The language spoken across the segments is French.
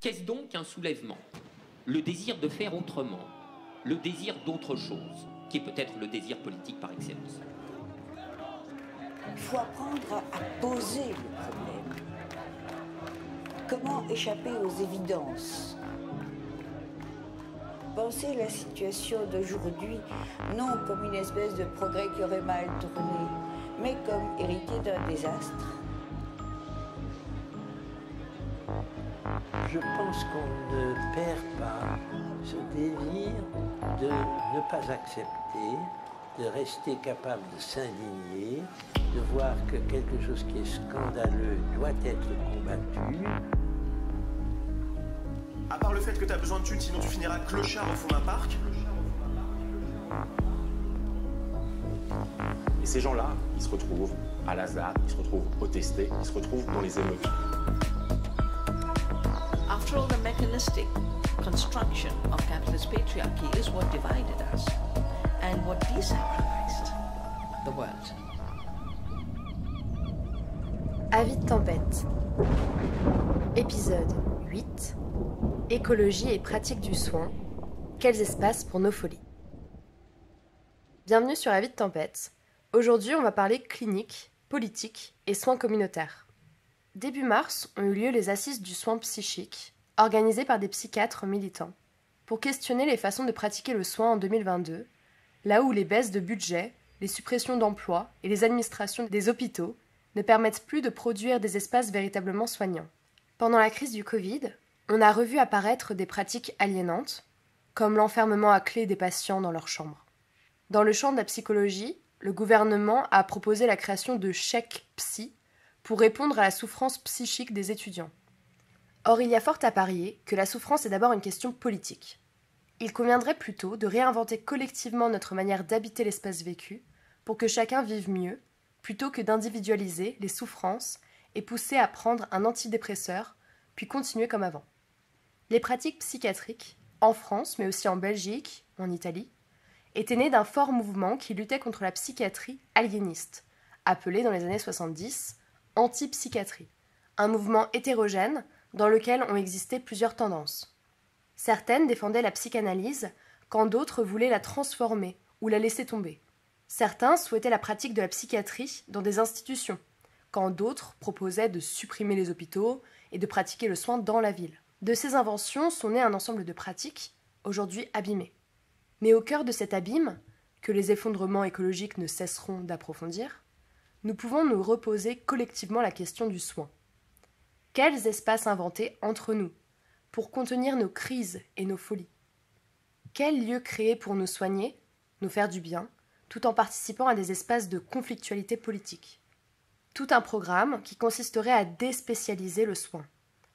Qu'est-ce donc un soulèvement Le désir de faire autrement, le désir d'autre chose, qui est peut-être le désir politique par excellence. Il faut apprendre à poser le problème. Comment échapper aux évidences Penser la situation d'aujourd'hui non comme une espèce de progrès qui aurait mal tourné, mais comme hérité d'un désastre. je pense qu'on ne perd pas ce délire de ne pas accepter, de rester capable de s'indigner, de voir que quelque chose qui est scandaleux doit être combattu. À part le fait que tu as besoin de thunes, sinon tu finiras clochard au fond d'un parc. Et ces gens-là, ils se retrouvent à l'hasard, ils se retrouvent protestés, ils se retrouvent dans les émeutes la mechanistic construction of what divided us and what the world. Avis de tempête. Épisode 8. Écologie et pratique du soin. Quels espaces pour nos folies Bienvenue sur Avis de tempête. Aujourd'hui, on va parler clinique, politique et soins communautaires. Début mars ont eu lieu les assises du soin psychique, organisée par des psychiatres militants, pour questionner les façons de pratiquer le soin en 2022, là où les baisses de budget, les suppressions d'emplois et les administrations des hôpitaux ne permettent plus de produire des espaces véritablement soignants. Pendant la crise du Covid, on a revu apparaître des pratiques aliénantes, comme l'enfermement à clé des patients dans leur chambre. Dans le champ de la psychologie, le gouvernement a proposé la création de chèques psy pour répondre à la souffrance psychique des étudiants. Or, il y a fort à parier que la souffrance est d'abord une question politique. Il conviendrait plutôt de réinventer collectivement notre manière d'habiter l'espace vécu pour que chacun vive mieux, plutôt que d'individualiser les souffrances et pousser à prendre un antidépresseur, puis continuer comme avant. Les pratiques psychiatriques, en France, mais aussi en Belgique, en Italie, étaient nées d'un fort mouvement qui luttait contre la psychiatrie aliéniste, appelée dans les années 70 anti-psychiatrie, un mouvement hétérogène dans lequel ont existé plusieurs tendances. Certaines défendaient la psychanalyse, quand d'autres voulaient la transformer ou la laisser tomber. Certains souhaitaient la pratique de la psychiatrie dans des institutions, quand d'autres proposaient de supprimer les hôpitaux et de pratiquer le soin dans la ville. De ces inventions sont nés un ensemble de pratiques, aujourd'hui abîmées. Mais au cœur de cet abîme, que les effondrements écologiques ne cesseront d'approfondir, nous pouvons nous reposer collectivement la question du soin. Quels espaces inventés entre nous pour contenir nos crises et nos folies Quels lieux créer pour nous soigner, nous faire du bien, tout en participant à des espaces de conflictualité politique Tout un programme qui consisterait à déspécialiser le soin,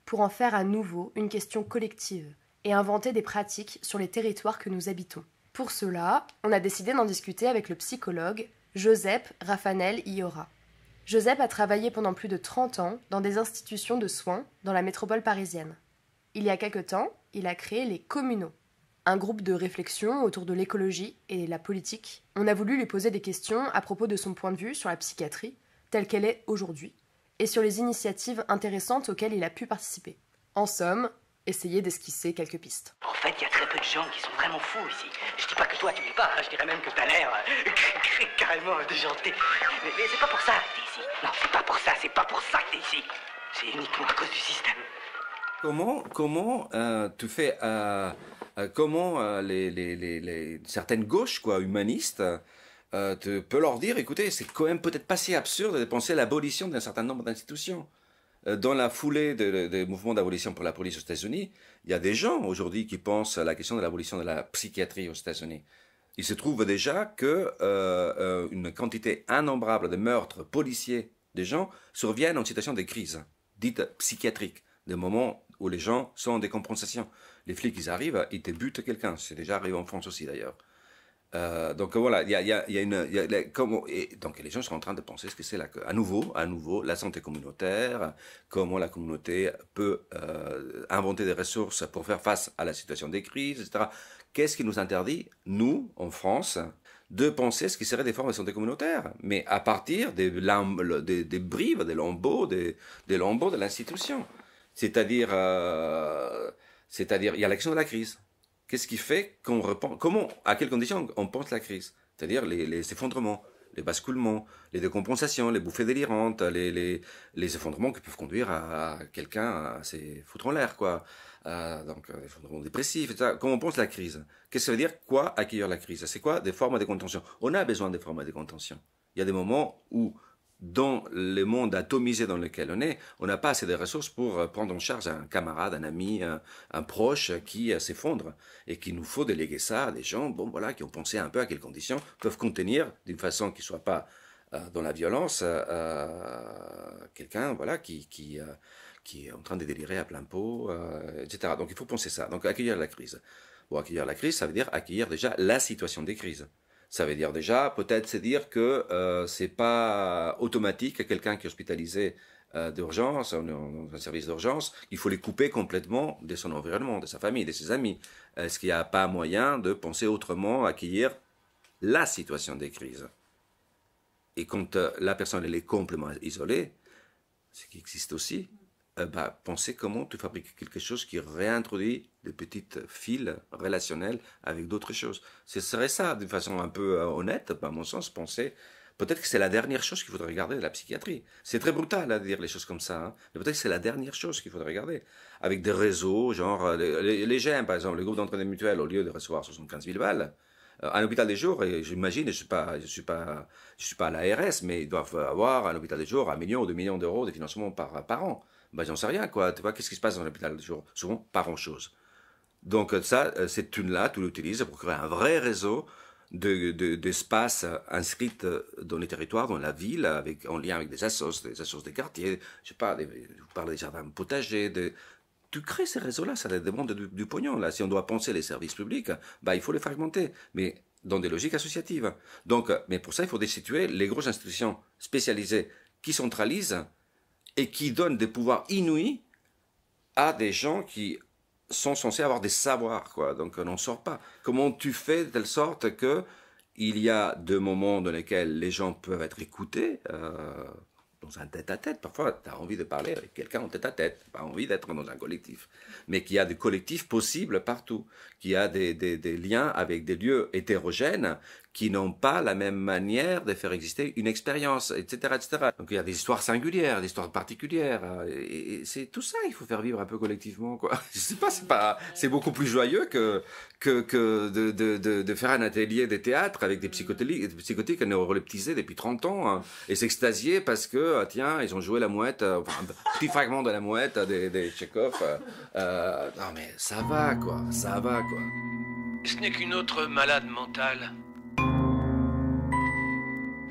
pour en faire à nouveau une question collective et inventer des pratiques sur les territoires que nous habitons. Pour cela, on a décidé d'en discuter avec le psychologue Joseph Raphanel Iora. Joseph a travaillé pendant plus de 30 ans dans des institutions de soins dans la métropole parisienne. Il y a quelque temps, il a créé les communaux, un groupe de réflexion autour de l'écologie et la politique. On a voulu lui poser des questions à propos de son point de vue sur la psychiatrie, telle qu'elle est aujourd'hui, et sur les initiatives intéressantes auxquelles il a pu participer. En somme, essayer d'esquisser quelques pistes. En fait, il y a très peu de gens qui sont vraiment fous ici. Je dis pas que toi tu n'es pas, hein. je dirais même que t'as l'air euh, carrément déjanté. Mais, mais c'est pas pour ça que t'es ici. Non, c'est pas pour ça, c'est pas pour ça que t'es ici. C'est uniquement à cause du système. Comment, comment euh, tu fais, euh, comment les, certaines gauches quoi, humanistes tu peux leur dire, écoutez, c'est quand même peut-être pas si absurde de penser à l'abolition d'un certain nombre d'institutions. Euh, dans la foulée des, mouvements d'abolition pour la police aux États-Unis, il y a des gens aujourd'hui qui pensent à la question de l'abolition de la psychiatrie aux États-Unis. Il se trouve déjà qu'une euh, euh, quantité innombrable de meurtres policiers des gens surviennent en situation de crise, dite psychiatrique, des moments où les gens sont en décompensation. Les flics, ils arrivent, ils débutent quelqu'un. C'est déjà arrivé en France aussi d'ailleurs. Euh, donc voilà, il y a, une, les, comment, donc les gens sont en train de penser ce que c'est à nouveau, à nouveau, la santé communautaire, comment la communauté peut euh, inventer des ressources pour faire face à la situation des crises, etc. Qu'est-ce qui nous interdit, nous, en France, de penser ce qui serait des formes de santé communautaire, mais à partir des, des, des bribes, des lambeaux, des, de l'institution. C'est-à-dire, euh, c'est-à-dire, il y a l'action de la crise qu'est-ce qui fait qu'on repense Comment, à quelles conditions on pense la crise C'est-à-dire les, effondrements, les basculements, les décompensations, les bouffées délirantes, les, effondrements qui peuvent conduire à, quelqu'un à se foutre en l'air, quoi. Euh, donc, euh, effondrement dépressif, etc. Comment on pense la crise Qu'est-ce que ça veut dire Quoi accueillir la crise C'est quoi des formes de contention On a besoin des formes de contention. Il y a des moments où dans le monde atomisé dans lequel on est, on n'a pas assez de ressources pour euh, prendre en charge un camarade, un ami, un, proche qui euh, s'effondre et qu'il nous faut déléguer ça à des gens, bon voilà, qui ont pensé un peu à quelles conditions peuvent contenir d'une façon qui ne soit pas euh, dans la violence quelqu'un voilà qui est en train de délirer à plein pot, etc. Donc il faut penser ça. Donc accueillir la crise. Bon, accueillir la crise, ça veut dire accueillir déjà la situation des crises. Ça veut dire déjà, peut-être c'est dire que euh, ce n'est pas automatique à quelqu'un qui est hospitalisé euh, d'urgence, dans un service d'urgence, il faut les couper complètement de son environnement, de sa famille, de ses amis. Est-ce qu'il n'y a pas moyen de penser autrement, accueillir la situation des crises Et quand euh, la personne elle est complètement isolée, ce qui existe aussi, euh, bah, penser comment tu fabriques quelque chose qui réintroduit des petites fils relationnelles avec d'autres choses. Ce serait ça, d'une façon un peu euh, honnête, à mon sens, penser. Peut-être que c'est la dernière chose qu'il faudrait regarder de la psychiatrie. C'est très brutal à hein, dire les choses comme ça, hein. mais peut-être que c'est la dernière chose qu'il faudrait regarder. Avec des réseaux, genre euh, les, les par exemple, le groupes d'entraînement mutuel, au lieu de recevoir 75 000 balles, un hôpital des jours, et j'imagine, je ne suis, pas, suis, suis pas à l'ARS, mais ils doivent avoir un hôpital des jours, un million ou deux millions d'euros de financement par, par an. Ben, j'en sais rien, quoi. Tu vois, qu'est-ce qui se passe dans l'hôpital Souvent, pas grand-chose. Donc, euh, ça, euh, cette thune-là, tu l'utilises pour créer un vrai réseau d'espaces de, euh, inscrits dans les territoires, dans la ville, avec, en lien avec des assos, des assos des quartiers, je sais pas, je parle des jardins potagers, de tu crées ces réseaux-là, ça demande du, pognon. Là. Si on doit penser les services publics, bah, il faut les fragmenter, mais dans des logiques associatives. Donc, mais pour ça, il faut destituer les grosses institutions spécialisées qui centralisent et qui donne des pouvoirs inouïs à des gens qui sont censés avoir des savoirs, quoi. Donc, on n'en sort pas. Comment tu fais de telle sorte que il y a des moments dans lesquels les gens peuvent être écoutés, euh, dans un tête-à-tête. Parfois, tu as envie de parler avec quelqu'un en tête-à-tête, pas envie d'être dans un collectif. Mais qu'il y a des collectifs possibles partout, qu'il y a des, liens avec des lieux hétérogènes qui n'ont pas la même manière de faire exister une expérience, etc., Donc il y a des histoires singulières, des histoires particulières, euh, et, c'est tout ça il faut faire vivre un peu collectivement, quoi. Je sais pas, c'est pas, c'est beaucoup plus joyeux que que, que de, de, de, faire un atelier de théâtre avec des psychotiques, psychotiques neuroleptisés depuis 30 ans, hein, et s'extasier parce que ah, tiens ils ont joué la mouette, euh, enfin, un petit fragment de la mouette des, des euh, non mais ça va quoi, ça va quoi. Ce n'est qu'une autre malade mentale.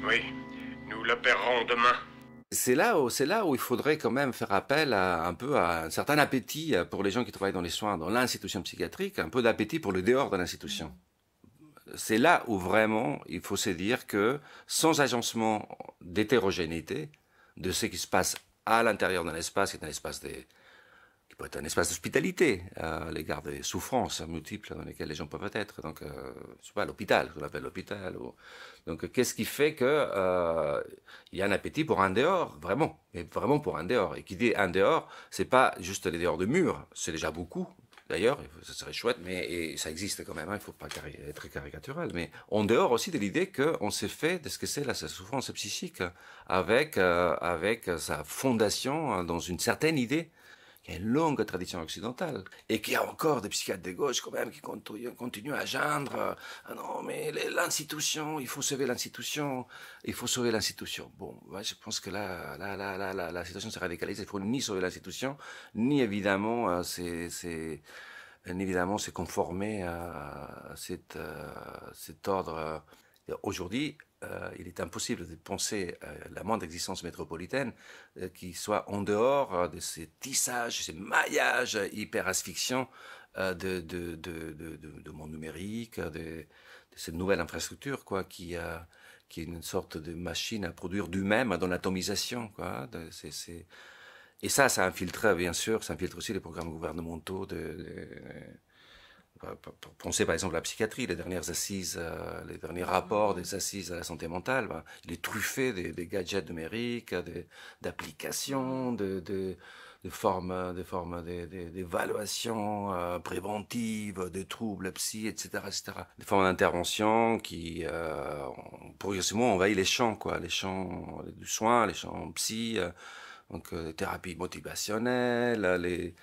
Oui, nous la demain. C'est là, où, c'est là où il faudrait quand même faire appel à, un peu à un certain appétit pour les gens qui travaillent dans les soins, dans l'institution psychiatrique, un peu d'appétit pour le dehors de l'institution. C'est là où vraiment il faut se dire que sans agencement d'hétérogénéité de ce qui se passe à l'intérieur d'un espace, qui est un espace des, qui peut être un espace d'hospitalité euh, à l'égard des souffrances multiples dans lesquelles les gens peuvent être. Donc, euh, je sais pas, l'hôpital, qu'on appelle l'hôpital. Ou... Donc, qu'est-ce qui fait que euh, il y a un appétit pour un dehors, vraiment, mais vraiment pour un dehors. Et qui dit un dehors, c'est pas juste les dehors de mur, c'est déjà beaucoup. D'ailleurs, ça serait chouette, mais ça existe quand même, hein, il ne faut pas être caricatural. Mais en dehors aussi de l'idée qu'on s'est fait de ce que c'est la souffrance psychique, hein, avec, euh, avec sa fondation hein, dans une certaine idée qui a une longue tradition occidentale et qui a encore des psychiatres de gauche quand même qui continuent à gendre euh, ah non mais l'institution il faut sauver l'institution il faut sauver l'institution bon je pense que là là là là, la situation se radicalise il faut ni sauver l'institution ni évidemment euh, c'est évidemment c'est conformer à, à euh, cet ordre aujourd'hui euh, il est impossible de penser à euh, la moindre existence métropolitaine euh, qui soit en dehors de ces tissages, ces maillages hyper-asphyxiants de, de, de, monde numérique, de, cette nouvelle infrastructure quoi, qui, qui est une sorte de machine à produire du même dans l'atomisation. Quoi, Et ça, ça infiltre bien sûr, ça infiltre aussi les programmes gouvernementaux de bah, pensez par exemple à la psychiatrie, les dernières assises, euh, les derniers rapports mm. des assises à la santé mentale, bah, les truffées des, des gadgets numériques, d'applications, de, de, de, formes, des formes d'évaluations euh, préventive, des troubles psy, etc., etc. Des formes d'intervention qui euh, progressivement envahissent les champs, quoi, les champs du soin, les champs psy, donc les thérapies motivationnelles, les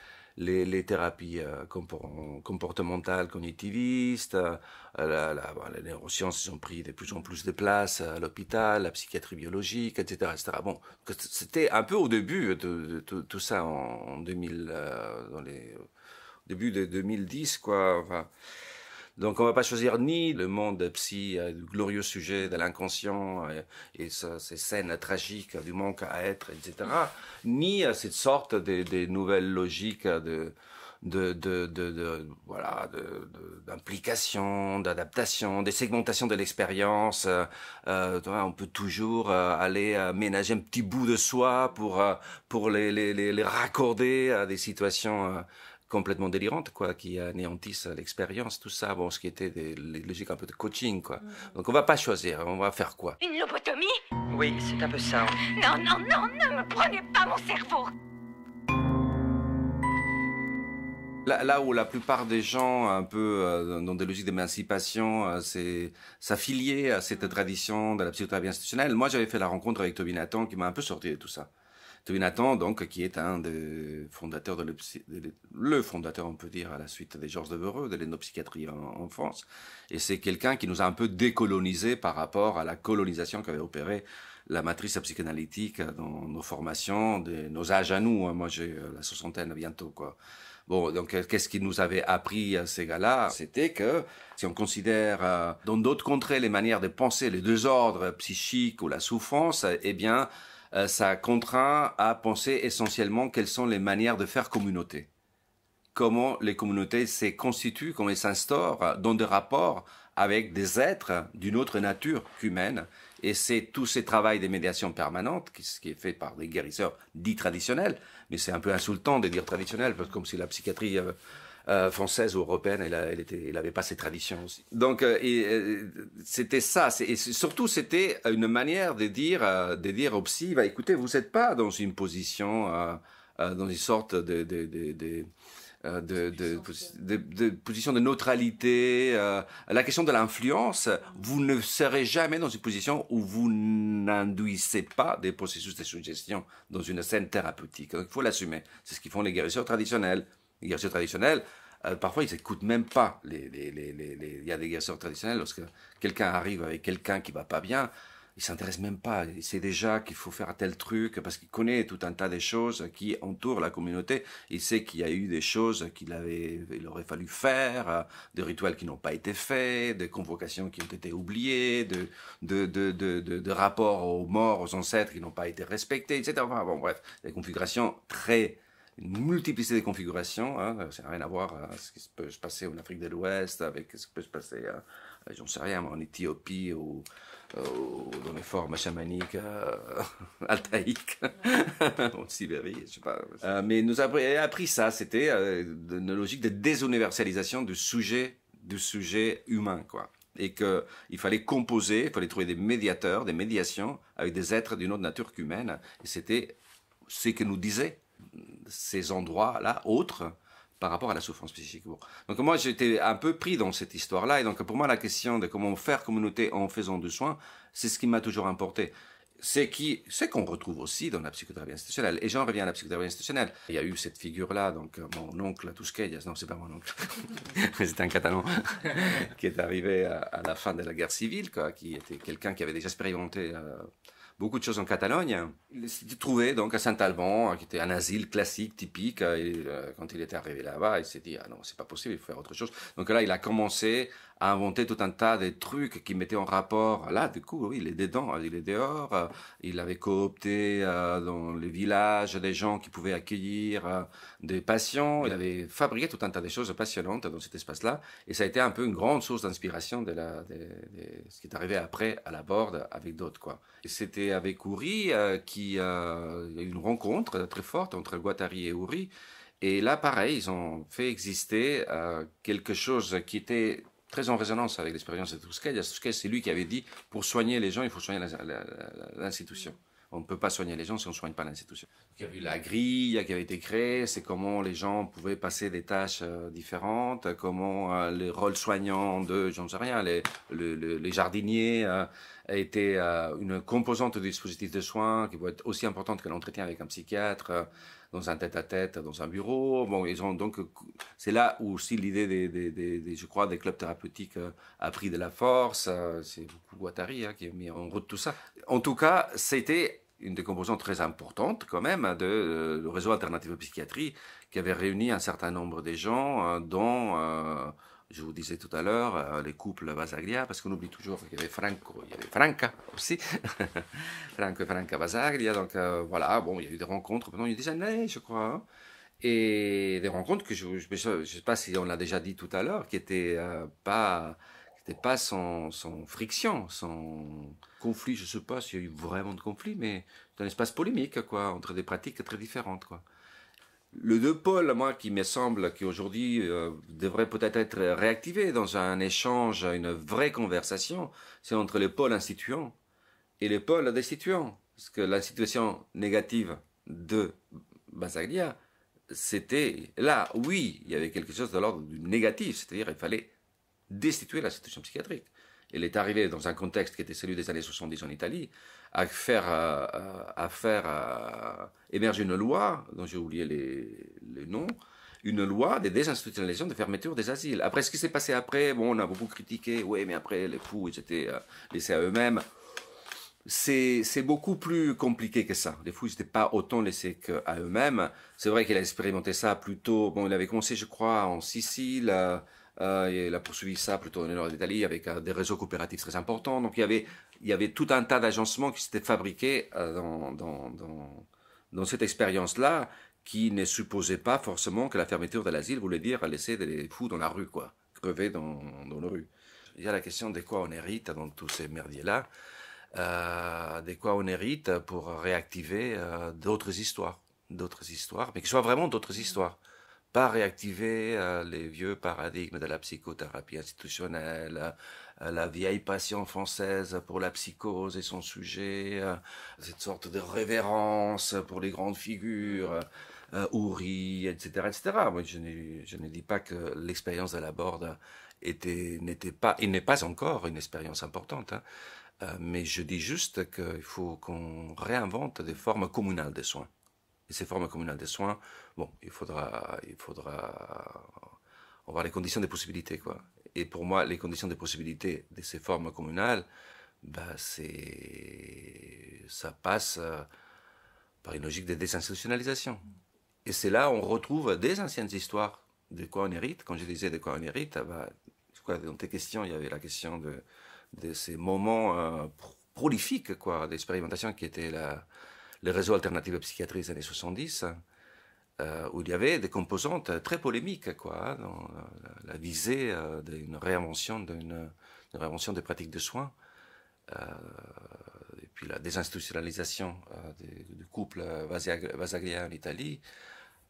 les, thérapies euh, comportementales cognitivistes, euh, la, les neurosciences ont pris de plus en plus de place à l'hôpital, la psychiatrie biologique, etc. Bon, c'était un peu au début de, tout ça en, 2000, euh, dans les, au début de 2010, quoi. Enfin, donc on ne va pas choisir ni le monde psy, le euh, glorieux sujet de l'inconscient euh, et, ces scènes tragiques du manque à être, etc., ni euh, cette sorte des de nouvelles logiques de d'implication, d'adaptation, des segmentations de l'expérience. on peut toujours aller ménager un petit bout de soi pour pour les raccorder à des situations complètement délirantes, quoi, qui anéantissent l'expérience, tout ça, bon, ce qui était des, logiques un peu de coaching, quoi. Mm. Donc on va pas choisir, on va faire quoi Une lobotomie Oui, c'est un peu ça. Non, non, non, ne me prenez pas mon cerveau Là, là, où la plupart des gens, un peu euh, dans des logiques d'émancipation, s'affiliaient euh, c'est à cette tradition de la psychothérapie institutionnelle. Moi, j'avais fait la rencontre avec Toby Nathan qui m'a un peu sorti de tout ça. Nathan, donc, qui est un des fondateurs de, le fondateur, on peut dire, à la suite des Georges Devereux, de l'énopsychiatrie en, en, France. Et c'est quelqu'un qui nous a un peu décolonisé par rapport à la colonisation qu'avait opérée la matrice psychanalytique dans nos formations, de, nos âges à nous. Hein. Moi, j'ai euh, la soixantaine bientôt, quoi. Bon, donc euh, qu'est-ce qu'ils nous avait appris à ces gars-là C'était que si on considère euh, dans d'autres contrées les manières de penser, les deux ordres psychiques ou la souffrance, eh bien, euh, ça contraint à penser essentiellement quelles sont les manières de faire communauté. Comment les communautés se constituent, comment elles s'instaurent dans des rapports avec des êtres d'une autre nature qu'humaine. Et c'est tout ce travail de médiation permanente, ce qui est fait par des guérisseurs dits traditionnels, mais c'est un peu insultant de dire traditionnel, parce que comme si la psychiatrie... Euh, euh, française ou européenne, elle, elle, avait pas ses traditions Donc euh, euh, c'était ça, et surtout c'était une manière de dire, de dire au psy, bah, écoutez, vous n'êtes pas dans une position, dans une sorte de, position de neutralité, la question de l'influence, vous ne serez jamais dans une position où vous n'induisez pas des processus de suggestion dans une scène thérapeutique. Donc, il faut l'assumer. C'est ce qu'ils font les guérisseurs traditionnels guerriers traditionnels, euh, parfois ils n'écoutent même pas. Les, Il y a des guerriers traditionnels, lorsque quelqu'un arrive avec quelqu'un qui va pas bien, il s'intéressent même pas. ils savent déjà qu'il faut faire tel truc parce qu'ils connaissent tout un tas de choses qui entourent la communauté. ils savent qu'il y a eu des choses qu'il avait, il aurait fallu faire, euh, des rituels qui n'ont pas été faits, des convocations qui ont été oubliées, de, rapports aux morts, aux ancêtres qui n'ont pas été respectés, etc. bon, bref, des configurations très une multiplicité de configurations. Hein, euh, ça n'a rien à voir avec euh, ce qui peut se passer en Afrique de l'Ouest, avec ce qui peut se passer, euh, j'en sais rien, en Éthiopie ou, dans les formes chamaniques altaïques, en Sibérie, je ne sais pas. mais nous avons appris ça, c'était une logique de désuniversalisation du sujet, du sujet humain, quoi et qu'il fallait composer, il fallait trouver des médiateurs, des médiations avec des êtres d'une autre nature qu'humaine. Et c'était ce que nous disait ces endroits-là autres par rapport à la souffrance psychique. Donc moi j'étais un peu pris dans cette histoire-là et donc pour moi la question de comment faire communauté en faisant du soin, c'est ce qui m'a toujours importé. C'est qui, c'est qu'on retrouve aussi dans la psychothérapie institutionnelle. Et j'en reviens à la psychothérapie institutionnelle. Il y a eu cette figure-là, donc euh, mon oncle Tusquellas, non c'est pas mon oncle, mais c'était un Catalan qui est arrivé à, la fin de la guerre civile, qui était quelqu'un qui avait déjà expérimenté. Euh, beaucoup de choses en Catalogne. Il s'est trouvé donc à Saint-Alban, qui était un asile classique, typique. Et, euh, quand il était arrivé là-bas, il s'est dit, ah non, c'est pas possible, il faut faire autre chose. Donc là, il a commencé a inventé tout un tas de trucs qui mettaient en rapport. Là, du coup, oui, il est dedans, il est dehors. Euh, il avait coopté euh, dans les villages des gens qui pouvaient accueillir euh, des patients. Il avait fabriqué tout un tas de choses passionnantes dans cet espace-là. Et ça a été un peu une grande source d'inspiration de, la, ce qui est arrivé après à la Borde avec d'autres. Quoi. Et c'était avec Ouri qui a une rencontre très forte entre Guattari et Ouri. Et là, pareil, ils ont fait exister quelque chose qui était très en résonance avec l'expérience de Tusquet. c'est lui qui avait dit pour soigner les gens, il faut soigner l'institution. On ne peut pas soigner les gens si on ne soigne pas l'institution. Il y a eu la grille qui avait été créée, c'est comment les gens pouvaient passer des tâches euh, différentes, comment euh, les rôles soignants de, ne sais rien, les, jardiniers euh, étaient une composante du dispositif de soins qui pouvait être aussi importante que l'entretien avec un psychiatre dans un tête-à-tête, dans un bureau. Bon, ils ont donc, c'est là où aussi l'idée des, je crois, des clubs thérapeutiques euh, a pris de la force. Euh, c'est beaucoup Guattari hein, qui a mis en route tout ça. En tout cas, c'était une des composantes très importantes quand même de euh, réseau alternatif de psychiatrie qui avait réuni un certain nombre de gens dont je vous disais tout à l'heure, euh, les couples Vasaglia parce qu'on oublie toujours qu'il y avait Franco, il y avait Franca aussi, Franco et Franca Vasaglia. donc euh, voilà, bon, il y a eu des rencontres pendant des années, je crois, hein. et des rencontres que je ne sais pas si on l'a déjà dit tout à l'heure, qui n'étaient euh, pas, qui pas sans, friction, sans conflit, je ne sais pas s'il y a eu vraiment de conflit, mais un espace polémique, quoi, entre des pratiques très différentes, quoi le deux pôles, moi, qui me semble qu'aujourd'hui aujourd'hui euh, devrait peut-être être réactivé dans un échange, une vraie conversation, c'est entre les pôles instituants et les pôles destituants. Parce que la situation négative de Basaglia, c'était là, oui, il y avait quelque chose de l'ordre du négatif, c'est-à-dire il fallait destituer la situation psychiatrique. Elle est arrivée dans un contexte qui était celui des années 70 en Italie, à faire, à, faire émerger une loi, dont j'ai oublié les, noms, une loi de désinstitutionnalisation de fermeture des asiles. Après, ce qui s'est passé après, bon, on a beaucoup critiqué, oui, mais après, les fous, ils étaient euh, laissés à eux-mêmes. C'est beaucoup plus compliqué que ça. Les fous, ils n'étaient pas autant laissés qu'à eux-mêmes. C'est vrai qu'il a expérimenté ça plutôt, bon, il avait commencé, je crois, en Sicile, euh, euh, et il a poursuivi ça plutôt dans l'Italie nord avec euh, des réseaux coopératifs très importants. Donc il y avait, tout un tas d'agencements qui s'étaient fabriqués euh, dans, cette expérience-là qui ne supposait pas forcément que la fermeture de l'asile voulait dire laisser des fous dans la rue, quoi, crever dans, dans la rue. Il y a la question de quoi on hérite dans tous ces merdiers-là, de quoi on hérite pour réactiver d'autres histoires, d'autres histoires, mais qui soient vraiment d'autres histoires pas réactiver euh, les vieux paradigmes de la psychothérapie institutionnelle, euh, la vieille passion française pour la psychose et son sujet, euh, cette sorte de révérence pour les grandes figures, Ouri, etc., etc. je, ne, dis pas que l'expérience de la Borde était, n'était pas, il n'est pas encore une expérience importante. Hein. mais je dis juste qu'il faut qu'on réinvente des formes communales de soins ces formes communales de soins, bon, il faudra, il faudra, on va les conditions des possibilités, quoi. Et pour moi, les conditions des possibilités de ces formes communales, bah, c'est, ça passe euh, par une logique de désinstitutionnalisation. Et c'est là où on retrouve des anciennes histoires de quoi on hérite. Quand je disais de quoi on hérite, bah, dans tes questions, il y avait la question de, de ces moments euh, prolifiques quoi, d'expérimentation qui était là le réseau alternatif psychiatrie des années 70, hein, euh, où il y avait des composantes très polémiques, quoi, hein, dans la, visée euh, d'une réinvention, d'une réinvention des pratiques de soins, euh, et puis la désinstitutionnalisation du couple vasaglien en Italie,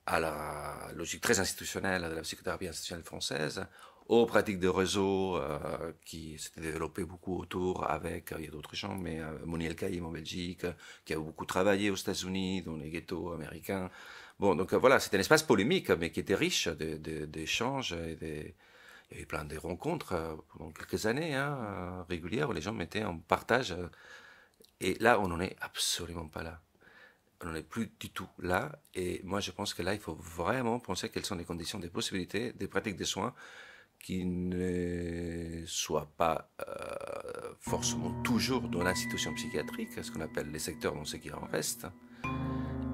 à la logique très institutionnelle de la psychothérapie institutionnelle française, aux pratiques de réseau euh, qui s'étaient développées beaucoup autour avec, euh, il y a d'autres gens, mais euh, Moniel Kaïm en Belgique, qui a beaucoup travaillé aux États-Unis, dans les ghettos américains. Bon, donc voilà, c'était un espace polémique, mais qui était riche d'échanges et des... Il y a eu plein de rencontres pendant quelques années hein, régulières où les gens mettaient en partage. Et là, on n'en est absolument pas là on n'en est plus du tout là. Et moi, je pense que là, il faut vraiment penser quelles sont les conditions des possibilités des pratiques de soins qui ne soit pas euh, forcément toujours dans l'institution psychiatrique, ce qu'on appelle les secteurs dans c'est qu'il en reste,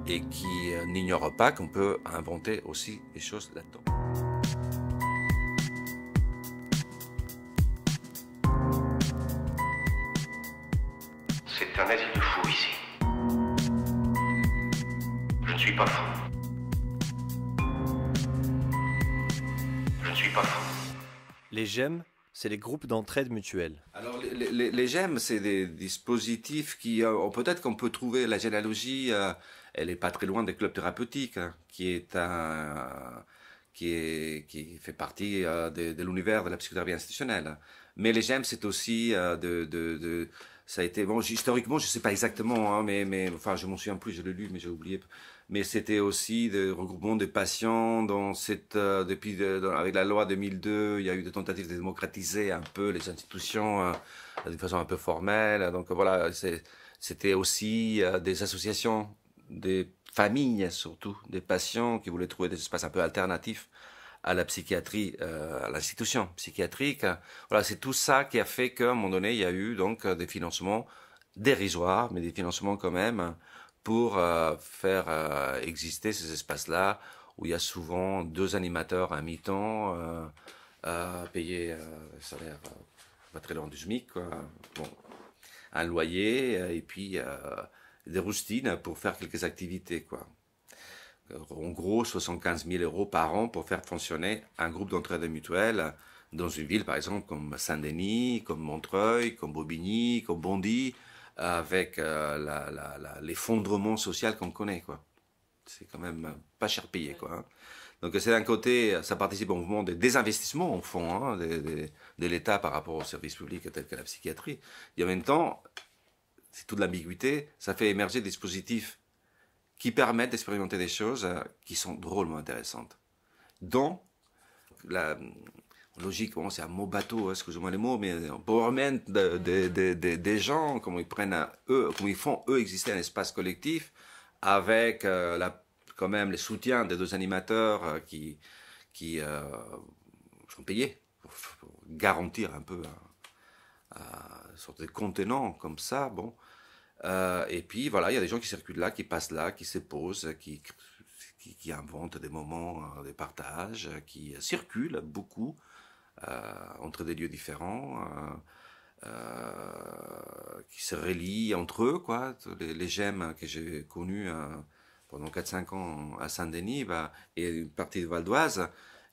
et qui euh, n'ignore pas qu'on peut inventer aussi des choses là-dedans. C'est un asile de fou ici. Je ne suis pas fou. Je ne suis pas fou. Les GEM, c'est les groupes d'entraide mutuelle. Alors les, les, GEM, c'est des dispositifs qui, euh, peut-être qu'on peut trouver la généalogie, euh, elle n'est pas très loin des clubs thérapeutiques, hein, qui est un... Qui, est, qui, fait partie euh, de, l'univers de la psychothérapie institutionnelle. Mais les GEM, c'est aussi de, de, ça a été bon historiquement, je sais pas exactement, hein, mais mais enfin je m'en souviens plus, je l'ai lu, mais j'ai oublié mais c'était aussi des regroupements de patients dans euh, depuis euh, avec la loi 2002, il y a eu des tentatives de démocratiser un peu les institutions euh, d'une façon un peu formelle. Donc voilà, c'était aussi des associations, des familles surtout, des patients qui voulaient trouver des espaces un peu alternatifs à la psychiatrie, à l'institution psychiatrique. Voilà, c'est tout ça qui a fait qu'à un moment donné, il y a eu donc des financements dérisoires, mais des financements quand même pour euh, faire euh, exister ces espaces-là où il y a souvent deux animateurs à mi-temps euh, euh payés un salaire pas très loin du SMIC, quoi. un loyer et puis des roustines pour faire quelques activités. Quoi. En gros, 75 000 euros par an pour faire fonctionner un groupe d'entraide mutuelle dans une ville, par exemple, comme Saint-Denis, comme Montreuil, comme Bobigny, comme Bondy avec euh, l'effondrement social qu'on connaît. quoi. C'est quand même pas cher payé. Quoi, hein. Donc c'est d'un côté, ça participe au mouvement des désinvestissements, au fond, hein, de, l'État par rapport aux services publics tels que la psychiatrie. Et en même temps, c'est toute l'ambiguïté, ça fait émerger des dispositifs qui permettent d'expérimenter des choses hein, qui sont drôlement intéressantes, dont la, logiquement, c'est un mot bateau, hein, excusez-moi les mots, mais euh, on de, de, des gens, comment ils prennent à eux, comment ils font eux exister un espace collectif avec euh, la, quand même le soutien des deux animateurs euh, qui, qui sont payés pour, garantir un peu un, hein, une sorte de contenant comme ça, bon. et puis voilà, il y a des gens qui circulent là, qui passent là, qui se qui qui, qui, inventent des moments de partage, qui circulent beaucoup. Euh, entre des lieux différents. Euh, euh, qui se relient entre eux, quoi. Les, gemmes que j'ai connues pendant 4-5 ans à Saint-Denis bah, et une partie de Val d'Oise,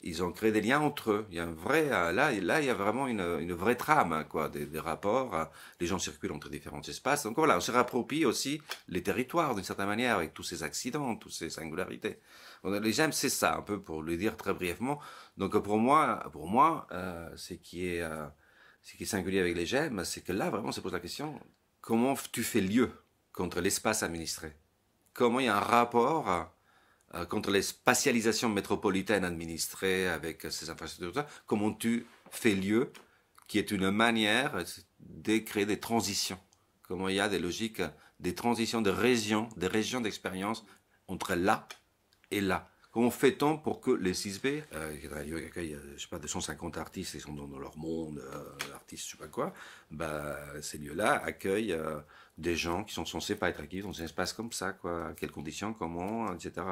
ils ont créé des liens entre eux. Il y a un vrai, euh, là, là il y a vraiment une, une vraie trame, hein, quoi, des, rapports. Hein. Les gens circulent entre différents espaces. Donc voilà, on se réapproprie aussi les territoires d'une certaine manière avec tous ces accidents, toutes ces singularités. les gemmes, c'est ça, un peu pour le dire très brièvement. Donc euh, pour moi, pour moi, euh, ce qui est, euh, ce qui est singulier avec les gemmes, c'est que là vraiment, on se pose la question comment tu fais lieu contre l'espace administré Comment il y a un rapport euh, contre les spatialisations métropolitaines administrées avec ces infrastructures, comment tu fais lieu, qui est une manière de créer des transitions. Comment il y a des logiques, des transitions de régions, des régions d'expérience entre là et là. Comment fait-on pour que les 6B, euh, qui est euh, je sais pas, 250 artistes, ils sont dans leur monde, artistes, je sais pas quoi, bah, ces lieux-là accueillent des gens qui sont censés pas être acquis dans un espace comme ça, quoi. quelles conditions, comment, etc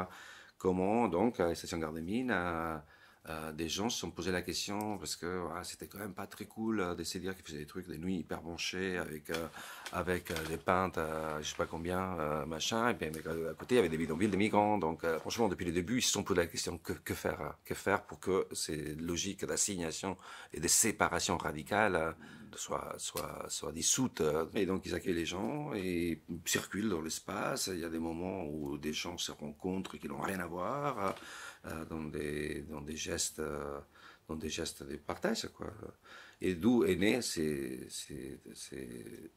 comment donc la station Gardemine a euh, des gens se sont posé la question parce que c'était quand même pas très cool euh, se dire qu'ils faisaient des trucs, des nuits hyper branchées avec, euh, avec des peintes, je sais pas combien, machin. Et puis à côté, il y avait des bidonvilles, des migrants. Donc franchement, depuis le début, ils se sont posé la question que, faire hein? Que faire pour que ces logiques d'assignation et de séparation radicales soient, soient, soient dissoutes Et donc ils accueillent les gens et circulent dans l'espace. Il y a des moments où des gens se rencontrent qui n'ont rien à voir. Euh, dans, des, dans des gestes euh, dans des gestes de partage. Quoi. Et d'où est né ce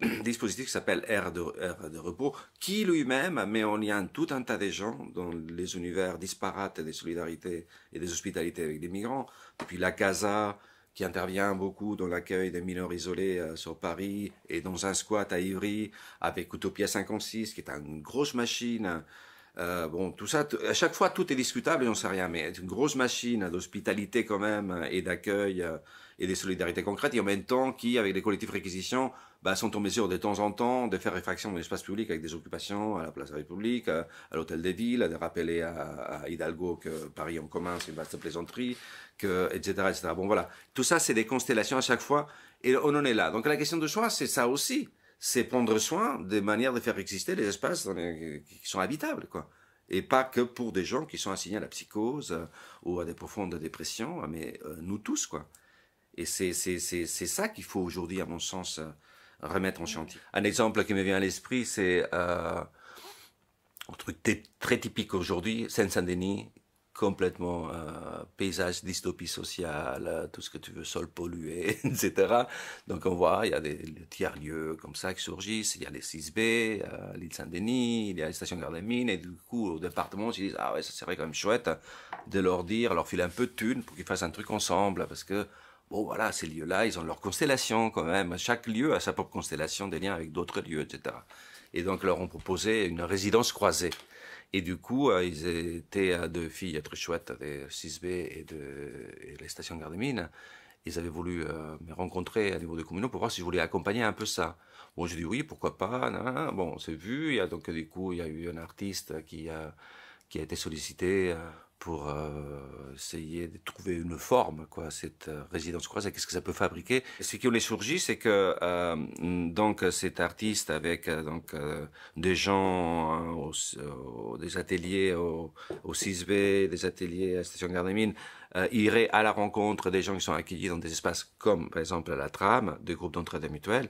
dispositif qui s'appelle R de, repos, qui lui-même met en lien tout un tas de gens dans les univers disparates des solidarités et des hospitalités avec des migrants, depuis la CASA, qui intervient beaucoup dans l'accueil des mineurs isolés euh, sur Paris, et dans un squat à Ivry, avec Utopia 56, qui est une grosse machine euh, bon, tout ça, à chaque fois, tout est discutable et on sait rien, mais une grosse machine hein, d'hospitalité quand même hein, et d'accueil euh, et des solidarités concrètes et en même temps qui, avec des collectifs réquisitions, bah, sont en mesure de temps en temps de faire réfraction dans l'espace public avec des occupations à la place de la République, euh, à, l'hôtel des villes, de rappeler à, Hidalgo que Paris en commun c'est une vaste plaisanterie, que, etc., etc. Bon voilà, tout ça c'est des constellations à chaque fois et on en est là. Donc la question de choix c'est ça aussi c'est prendre soin des manières de faire exister les espaces qui sont habitables, quoi. Et pas que pour des gens qui sont assignés à la psychose euh, ou à des profondes dépressions, euh, mais euh, nous tous, quoi. Et c'est ça qu'il faut aujourd'hui, à mon sens, remettre en chantier. Un exemple qui me vient à l'esprit, c'est un truc très typique aujourd'hui, Seine-Saint-Denis, complètement euh, paysage, dystopie sociale, euh, tout ce que tu veux, sol pollué, etc. Donc on voit, il y a des tiers-lieux comme ça qui surgissent, il y a les 6B, euh, l'île Saint-Denis, il y a les stations de mines, et du coup, au département, ils disent, ah ouais, ça serait quand même chouette de leur dire, leur filer un peu de thunes pour qu'ils fassent un truc ensemble, parce que, bon voilà, ces lieux-là, ils ont leur constellation quand même, chaque lieu a sa propre constellation, des liens avec d'autres lieux, etc. Et donc leur ont proposé une résidence croisée. Et du coup, euh, ils étaient euh, deux filles très chouettes de 6B et de et les stations Gardemine. Ils avaient voulu euh, me rencontrer à niveau de communaux pour voir si je voulais accompagner un peu ça. Bon, j'ai dit oui, pourquoi pas. Bon, c'est vu. Il donc, du coup, il y a eu un artiste qui a, qui a été sollicité pour euh, essayer de trouver une forme, quoi, cette euh, résidence croisée, qu'est-ce que ça peut fabriquer. Ce qui est surgi, c'est que euh, donc cet artiste avec donc des gens, hein, des ateliers au, 6B, des ateliers à Station Gare des Mines, irait à la rencontre des gens qui sont accueillis dans des espaces comme par exemple la trame, des groupes d'entraide mutuelle,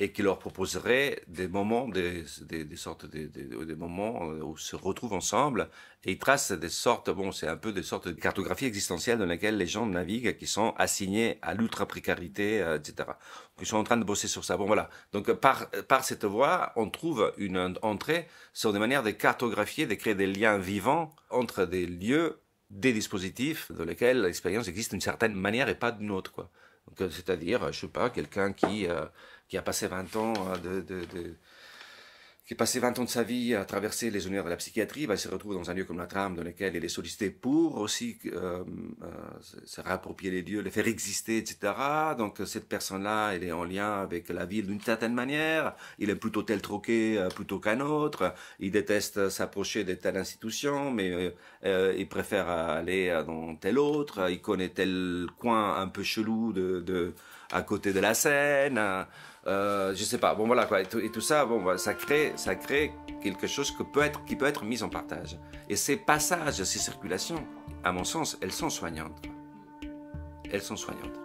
et qui leur proposerait des moments, des, sortes, des, moments euh, où ils se retrouvent ensemble et ils tracent des sortes, bon, c'est un peu des sortes de cartographie existentielle dans laquelle les gens naviguent, qui sont assignés à l'ultra-précarité, euh, etc. Ils sont en train de bosser sur ça. Bon, voilà. Donc, euh, par, par cette voie, on trouve une entrée sur des manières de cartographier, de créer des liens vivants entre des lieux, des dispositifs dans lesquels l'expérience existe d'une certaine manière et pas d'une autre, quoi. C'est-à-dire, je sais pas, quelqu'un qui qui a passé 20 ans euh, de, qui passé 20 ans de sa vie à traverser les honneurs de la psychiatrie, bah, il se retrouve dans un lieu comme la trame dans lequel il est sollicité pour aussi euh, euh, se réapproprier les lieux, les faire exister, etc. Donc cette personne-là, elle est en lien avec la ville d'une certaine manière, il est plutôt tel troqué plutôt qu'un autre, il déteste s'approcher de telle institution, mais il préfère aller dans tel autre, il connaît tel coin un peu chelou de à côté de la scène je euh, je sais pas. Bon voilà quoi. Et tout, ça, bon, ça crée, ça crée quelque chose qui peut être mis en partage. Et ces passages, ces circulations, à mon sens, elles sont soignantes. Elles sont soignantes.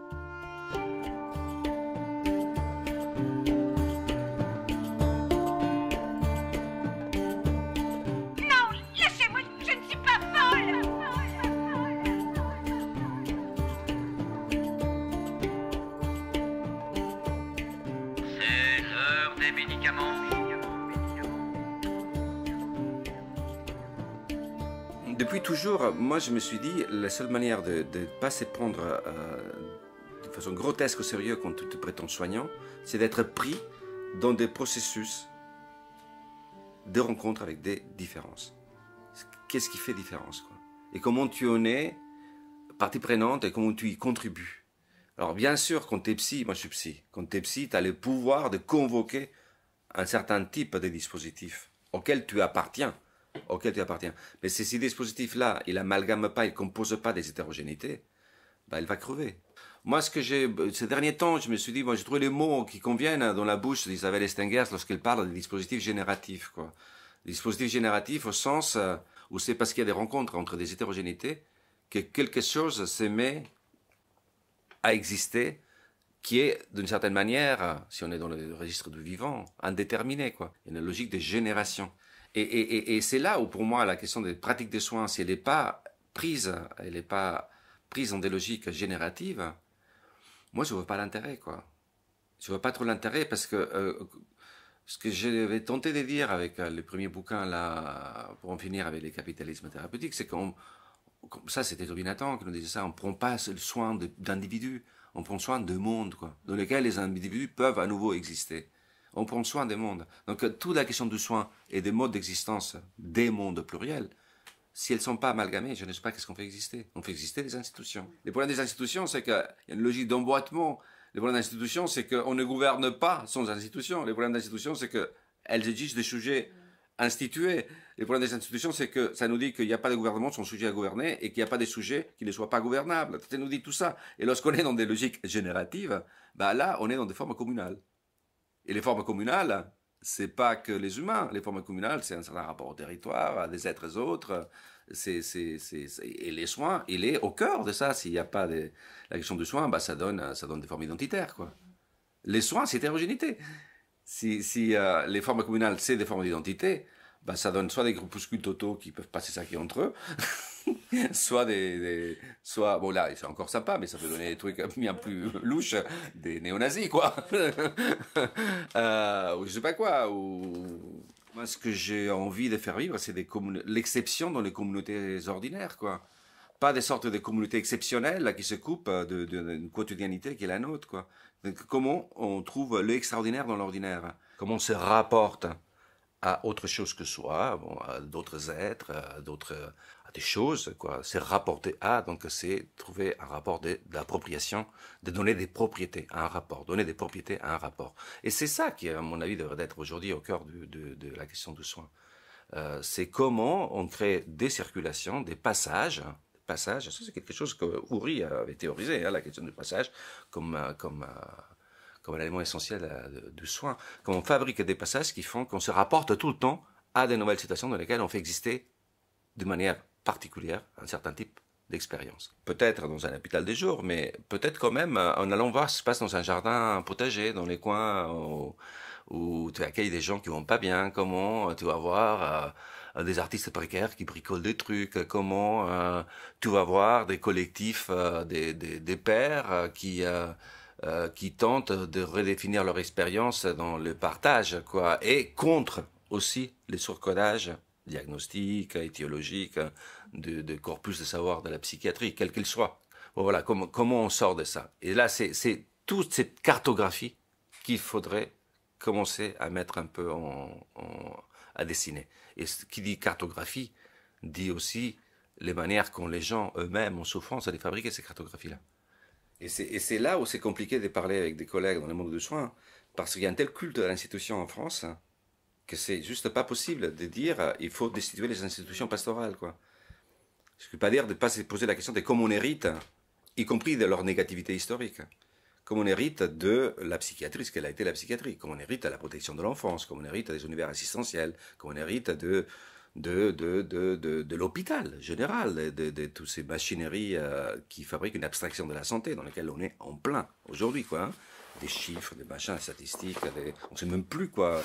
moi, je me suis dit, la seule manière de ne pas se prendre euh, de façon grotesque au sérieux quand tu te prétends soignant, c'est d'être pris dans des processus de rencontres avec des différences. Qu'est-ce qui fait différence Et comment tu en es partie prenante et comment tu y contribues Alors, bien sûr, quand tu es psy, moi je suis psy, quand tu es psy, tu as le pouvoir de convoquer un certain type de dispositif auquel tu appartiens auquel tu appartiens. Mais si ce dispositif-là, il amalgament pas, il compose pas des hétérogénéités, bah, il va crever. Moi, ce que j'ai, ces derniers temps, je me suis dit, moi, j'ai trouvé les mots qui conviennent hein, dans la bouche d'Isabelle Stengers lorsqu'elle parle des dispositifs génératifs, quoi. Des dispositifs génératifs au sens euh, où c'est parce qu'il y a des rencontres entre des hétérogénéités que quelque chose se met à exister qui est, d'une certaine manière, euh, si on est dans le registre du vivant, indéterminé, quoi. Il y a une logique de génération. Et, c'est là où, pour moi, la question des pratiques des soins, si elle n'est pas prise, elle n'est pas prise dans des logiques génératives, moi, je ne vois pas l'intérêt, quoi. Je ne vois pas trop l'intérêt parce que euh, ce que j'avais tenté de dire avec euh, le premier bouquin, là, pour en finir avec les capitalismes thérapeutiques, c'est que ça c'était Tobinatan qui nous disait ça, on ne prend pas le soin d'individus, on prend soin de monde, quoi, dans lequel les individus peuvent à nouveau exister on prend soin des mondes. Donc euh, toute la question du soin et des modes d'existence des mondes pluriels, si elles ne sont pas amalgamées, je ne sais pas qu'est-ce qu'on fait exister. On fait exister des institutions. Les problèmes des institutions, c'est qu'il y a une logique d'emboîtement. Le problème des institutions, c'est qu'on ne gouverne pas sans institutions. Les problème des institutions, c'est qu'elles exigent des sujets institués. Les problèmes des institutions, c'est que ça nous dit qu'il n'y a pas de gouvernement sans sujet à gouverner et qu'il n'y a pas de sujets qui ne soient pas gouvernables. Ça nous dit tout ça. Et lorsqu'on est dans des logiques génératives, bah là, on est dans des formes communales. Et les formes communales, c'est pas que les humains. Les formes communales, c'est un certain rapport au territoire, à des êtres autres. C'est, c'est, c'est, et les soins, il est au cœur de ça. S'il n'y a pas la question du soin, bah, ça donne, ça donne des formes identitaires, quoi. Les soins, c'est hétérogénéité. Si, euh, les formes communales, c'est des formes d'identité, bah, ça donne soit des groupuscules totaux qui peuvent passer ça qui entre eux, soit des, soit bon là c'est encore sympa mais ça peut donner des trucs bien plus louches des néo-nazis quoi euh, ou je sais pas quoi ou moi ce que j'ai envie de faire vivre c'est des l'exception dans les communautés ordinaires quoi pas des sortes de communautés exceptionnelles qui se coupent d'une euh, de, qui est la nôtre quoi Donc, comment on trouve l'extraordinaire dans l'ordinaire comment on se rapporte à autre chose que soi, bon, à d'autres êtres, à d'autres des choses, quoi. C'est rapporter à, donc c'est trouver un rapport d'appropriation, de, donner des propriétés à un rapport, donner des propriétés à un rapport. Et c'est ça qui, à mon avis, devrait être aujourd'hui au cœur de, de, la question du soin. Euh, c'est comment on crée des circulations, des passages, passage passages. c'est quelque chose que Uri avait théorisé, hein, la question du passage, comme, euh, comme euh, comme élément essentiel du soin. Comment on fabrique des passages qui font qu'on se rapporte tout le temps à des nouvelles situations dans lesquelles on fait exister de manière particulière, un certain type d'expérience. Peut-être dans un hôpital des jours, mais peut-être quand même euh, en allant voir ce qui se passe dans un jardin potager, dans les coins où, tu accueilles des gens qui vont pas bien, comment euh, tu vas voir euh, des artistes précaires qui bricolent des trucs, comment tu vas voir des collectifs, des, des, pères qui... qui tentent de redéfinir leur expérience dans le partage, quoi, et contre aussi les surcodages diagnostiques, étiologiques, de, corpus de savoir de la psychiatrie, quel qu'il soit. voilà, comment, on sort de ça Et là, c'est toute cette cartographie qu'il faudrait commencer à mettre un peu en, à dessiner. Et ce qui dit cartographie dit aussi les manières qu'ont les gens eux-mêmes en souffrance à les fabriquer, ces cartographies-là. Et c'est là où c'est compliqué de parler avec des collègues dans le monde de soins parce qu'il y a un tel culte de l'institution en France que c'est juste pas possible de dire euh, il faut destituer les institutions pastorales. quoi. Ce qui ne veut pas dire de ne pas se poser la question de comment on hérite, y compris de leur négativité historique. Comme on hérite de la psychiatrie, ce qu'elle a été la psychiatrie, comme on hérite de la protection de l'enfance, comme on hérite des univers assistentiels, comme on hérite de, de, de, de, de, l'hôpital général, de, toutes ces machineries euh, qui fabriquent une abstraction de la santé dans laquelle on est en plein aujourd'hui, quoi. Hein. Des chiffres, des machins, des statistiques, on ne sait même plus quoi.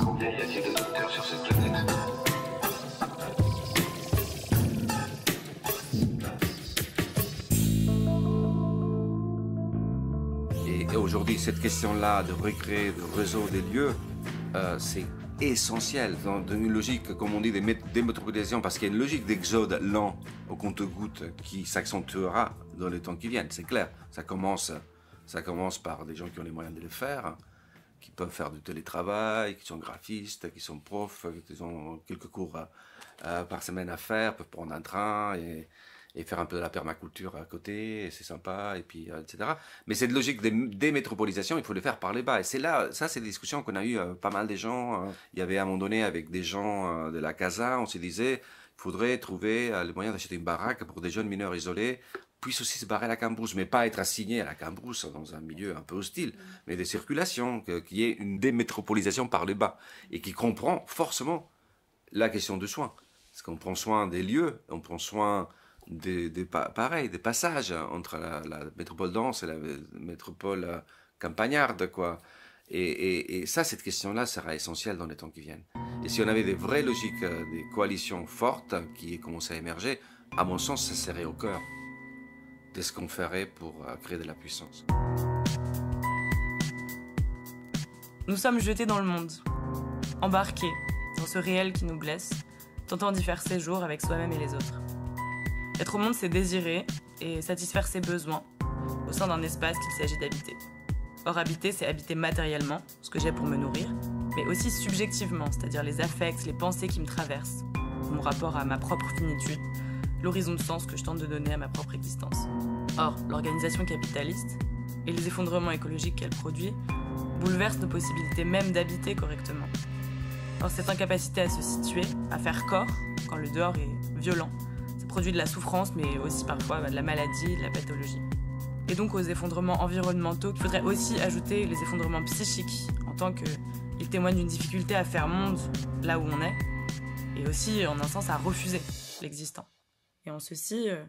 Combien y a-t-il de docteurs sur cette planète Et aujourd'hui, cette question-là de recréer de réseau des lieux, euh, c'est essentiel dans, une logique, comme on dit, des métropolisations, parce qu'il y a une logique d'exode lent au compte-goutte qui s'accentuera dans les temps qui viennent, c'est clair. Ça commence, ça commence par des gens qui ont les moyens de le faire, hein, qui peuvent faire du télétravail, qui sont graphistes, qui sont profs, euh, qui ont quelques cours par semaine à faire, peuvent prendre un train et, faire un peu de la permaculture à côté, c'est sympa, et puis, euh, etc. Mais cette logique des démétropolisation, il faut le faire par les bas. Et c'est là, ça, c'est des discussions qu'on a eues euh, pas mal des gens. Il y avait à un moment donné, avec des gens de la Casa, on se disait, il faudrait trouver le moyen d'acheter une baraque pour des jeunes mineurs isolés puisse aussi se barrer à la cambrousse, mais pas être assigné à la cambrousse dans un milieu un peu hostile, mm. mais des circulations, qui est une démétropolisation par le bas, et qui comprend forcément la question de soins. Parce qu'on prend soin des lieux, on prend soin des, pareil, des passages entre la, métropole dense et la métropole campagnarde, quoi. Et, et ça, cette question-là sera essentielle dans les temps qui viennent. Et si on avait des vraies logiques, euh, des coalitions fortes qui commencent à émerger, à mon sens, ça serait au cœur de ce qu'on ferait pour euh, créer de la puissance. Nous sommes jetés dans le monde, embarqués dans ce réel qui nous blesse, tentant d'y faire séjour avec soi-même et les autres. Être au monde, c'est désirer et satisfaire ses besoins au sein d'un espace qu'il s'agit d'habiter. Or, habiter, c'est habiter matériellement, ce que j'ai pour me nourrir, mais aussi subjectivement, c'est-à-dire les affects, les pensées qui me traversent, mon rapport à ma propre finitude, l'horizon de sens que je tente de donner à ma propre existence. Or, l'organisation capitaliste et les effondrements écologiques qu'elle produit bouleversent nos possibilités même d'habiter correctement. Or, cette incapacité à se situer, à faire corps, quand le dehors est violent, ça produit de la souffrance, mais aussi parfois bah, de la maladie, de la pathologie. Et donc aux effondrements environnementaux, il faudrait aussi ajouter les effondrements psychiques, en tant qu'ils témoignent d'une difficulté à faire monde là où on est, et aussi en un sens à refuser l'existant. Et en ceci, euh,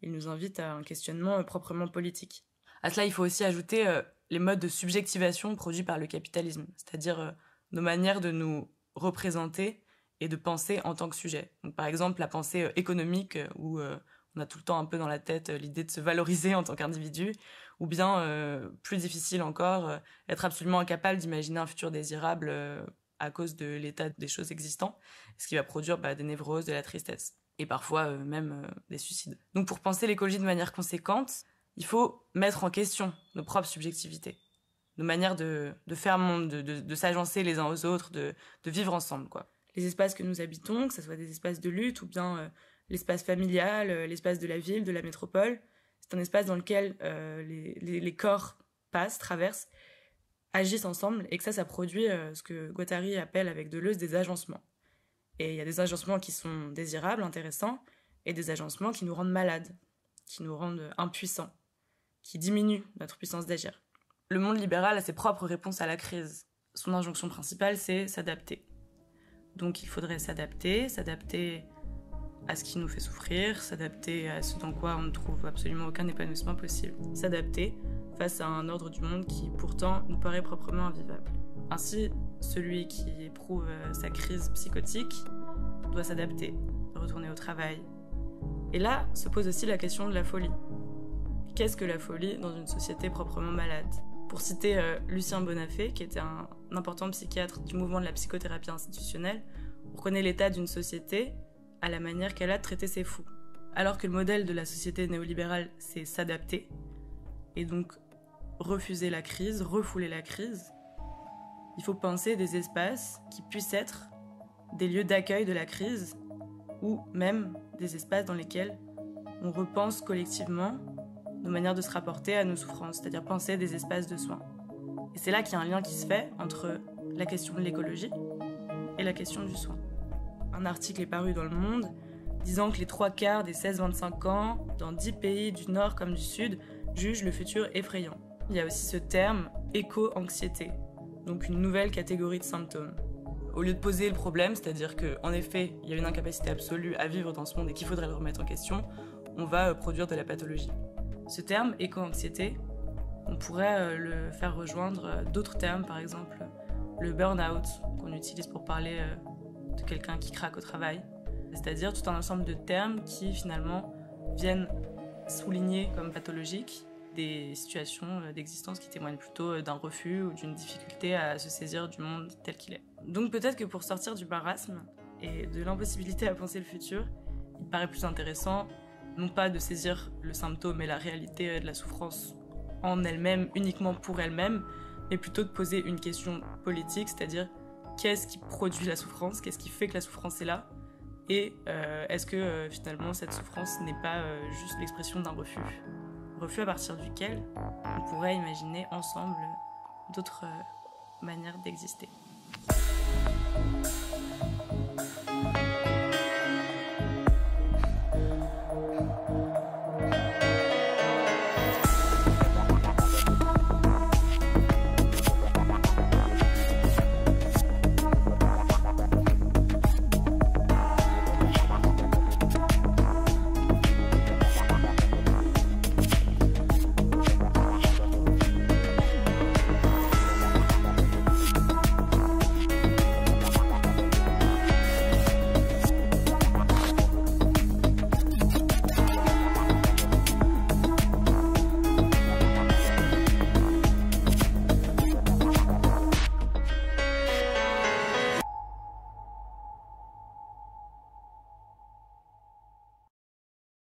il nous invite à un questionnement euh, proprement politique. À cela, il faut aussi ajouter euh, les modes de subjectivation produits par le capitalisme, c'est-à-dire nos manières de nous représenter et de penser en tant que sujet. par exemple, la pensée économique, où on a tout le temps un peu dans la tête l'idée de se valoriser en tant qu'individu, ou bien, plus difficile encore, être absolument incapable d'imaginer un futur désirable à cause de l'état des choses existantes, ce qui va produire bah, des névroses, de la tristesse et parfois euh, même euh, des suicides. Donc pour penser l'écologie de manière conséquente, il faut mettre en question nos propres subjectivités, nos manières de, de faire monde, de, s'agencer les uns aux autres, de, vivre ensemble. quoi. Les espaces que nous habitons, que ce soit des espaces de lutte ou bien euh, l'espace familial, l'espace de la ville, de la métropole, c'est un espace dans lequel les, corps passent, traversent, agissent ensemble et que ça, ça produit ce que Guattari appelle avec Deleuze des agencements. Et il y a des agencements qui sont désirables, intéressants, et des agencements qui nous rendent malades, qui nous rendent impuissants, qui diminuent notre puissance d'agir. Le monde libéral a ses propres réponses à la crise. Son injonction principale, c'est s'adapter. Donc il faudrait s'adapter, s'adapter à ce qui nous fait souffrir, s'adapter à ce dans quoi on ne trouve absolument aucun épanouissement possible, s'adapter face à un ordre du monde qui pourtant nous paraît proprement invivable. Ainsi, celui qui éprouve euh, sa crise psychotique doit s'adapter, retourner au travail. Et là se pose aussi la question de la folie. Qu'est-ce que la folie dans une société proprement malade Pour citer euh, Lucien Bonafé, qui était un, important psychiatre du mouvement de la psychothérapie institutionnelle, on reconnaît l'état d'une société à la manière qu'elle a traité ses fous. Alors que le modèle de la société néolibérale, c'est s'adapter, et donc refuser la crise, refouler la crise, il faut penser des espaces qui puissent être des lieux d'accueil de la crise ou même des espaces dans lesquels on repense collectivement nos manières de se rapporter à nos souffrances, c'est-à-dire penser des espaces de soins. Et c'est là qu'il y a un lien qui se fait entre la question de l'écologie et la question du soin. Un article est paru dans Le Monde disant que les trois quarts des 16-25 ans, dans 10 pays du Nord comme du Sud, jugent le futur effrayant. Il y a aussi ce terme éco-anxiété, donc une nouvelle catégorie de symptômes. Au lieu de poser le problème, c'est-à-dire qu'en effet, il y a une incapacité absolue à vivre dans ce monde et qu'il faudrait le remettre en question, on va euh, produire de la pathologie. Ce terme, éco-anxiété, on pourrait euh, le faire rejoindre euh, d'autres termes, par exemple le burn-out, qu'on utilise pour parler de quelqu'un qui craque au travail. C'est-à-dire tout un ensemble de termes qui finalement viennent souligner comme pathologiques des situations euh, d'existence qui témoignent plutôt euh, d'un refus ou d'une difficulté à se saisir du monde tel qu'il est. Donc peut-être que pour sortir du barasme et de l'impossibilité à penser le futur, il paraît plus intéressant non pas de saisir le symptôme et la réalité euh, de la souffrance en elle-même, uniquement pour elle-même, mais plutôt de poser une question politique, c'est-à-dire qu'est-ce qui produit la souffrance, qu'est-ce qui fait que la souffrance est là, et est-ce que finalement cette souffrance n'est pas juste l'expression d'un refus refus à partir duquel on pourrait imaginer ensemble d'autres euh, manières d'exister.